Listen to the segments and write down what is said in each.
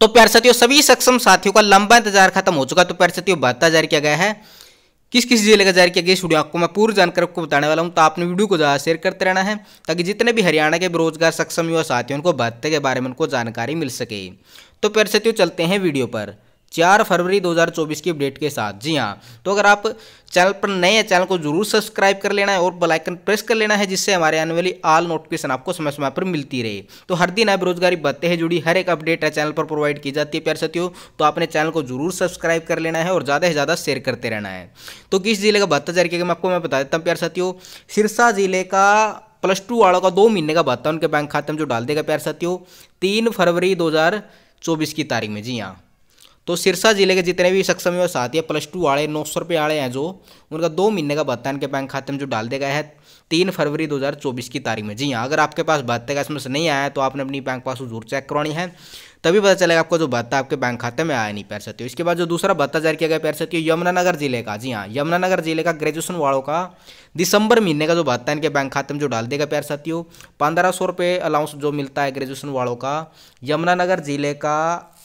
तो प्यार साथियों सभी सक्षम साथियों का लंबा इंतजार खत्म हो चुका तो प्यार साथियों भत्ता जारी किया गया है किस किस जिले का जारी किया गया वीडियो आपको मैं पूरी जानकारी आपको बताने वाला हूं तो आपने वीडियो को ज़्यादा शेयर करते रहना है ताकि जितने भी हरियाणा के बेरोजगार सक्षम युवा साथियों को भत्ते के बारे में उनको जानकारी मिल सके तो प्यार साथियों चलते हैं वीडियो पर चार फरवरी 2024 की अपडेट के साथ जी हाँ तो अगर आप चैनल पर नए हैं चैनल को जरूर सब्सक्राइब कर लेना है और आइकन प्रेस कर लेना है जिससे हमारे आने वाली आल नोटिफिकेशन आपको समय समय पर मिलती रहे तो हर दिन आप बेरोजगारी भत्ते हैं जुड़ी हर एक अपडेट है चैनल पर प्रोवाइड की जाती है प्यार साथियों तो आपने चैनल को जरूर सब्सक्राइब कर लेना है और ज़्यादा से ज़्यादा शेयर करते रहना है तो किस जिले का भत्ता जारी किया आपको मैं बता देता हूँ प्यार साथियों सिरसा जिले का प्लस टू वालों का दो महीने का भत्ता उनके बैंक खाते में जो डाल देगा प्यार साथियों तीन फरवरी दो चौबीस की तारीख में जी हाँ तो सिरसा जिले के जितने भी सक्षम और साथी है प्लस टू वाले नौ सौ रुपये वाले हैं जो उनका दो महीने का भत्ता इनके बैंक खाते में जो डाल दिया गया है तीन फरवरी 2024 की तारीख में जी हाँ अगर आपके पास भत्ते का इसमें से नहीं आया तो आपने अपनी बैंक पास जरूर चेक करवानी है तभी पता चलेगा आपका जो भत्ता आपके बैंक खाते में आया नहीं पैर हो इसके बाद जो दूसरा भत्ता जारी किया गया पैर हो यमुनानगर जिले का जी हाँ यमुनानगर जिले का ग्रेजुएशन वालों का दिसंबर महीने का जो भत्ता इनके बैंक खाते में जो डाल देगा पैर हो पंद्रह सौ रुपये अलाउंस जो मिलता है ग्रेजुएशन वालों का यमुनानगर जिले का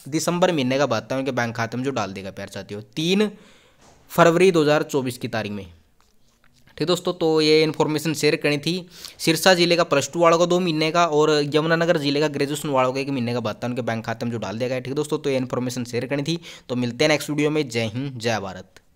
दिसंबर महीने का है उनके बैंक खाते में जो डाल देगा प्यार चाहते हो तीन फरवरी 2024 की तारीख में ठीक दोस्तों तो ये इन्फॉर्मेशन शेयर करनी थी सिरसा जिले का प्लस टू वालों का दो महीने का और यमुनानगर जिले का ग्रेजुएशन वालों का एक महीने का है उनके बैंक खाते में जो डाल दिया गया ठीक दोस्तों तो ये इन्फॉर्मेशन शेयर करनी थी तो मिलते हैं नेक्स्ट वीडियो में जय हिंद जय भारत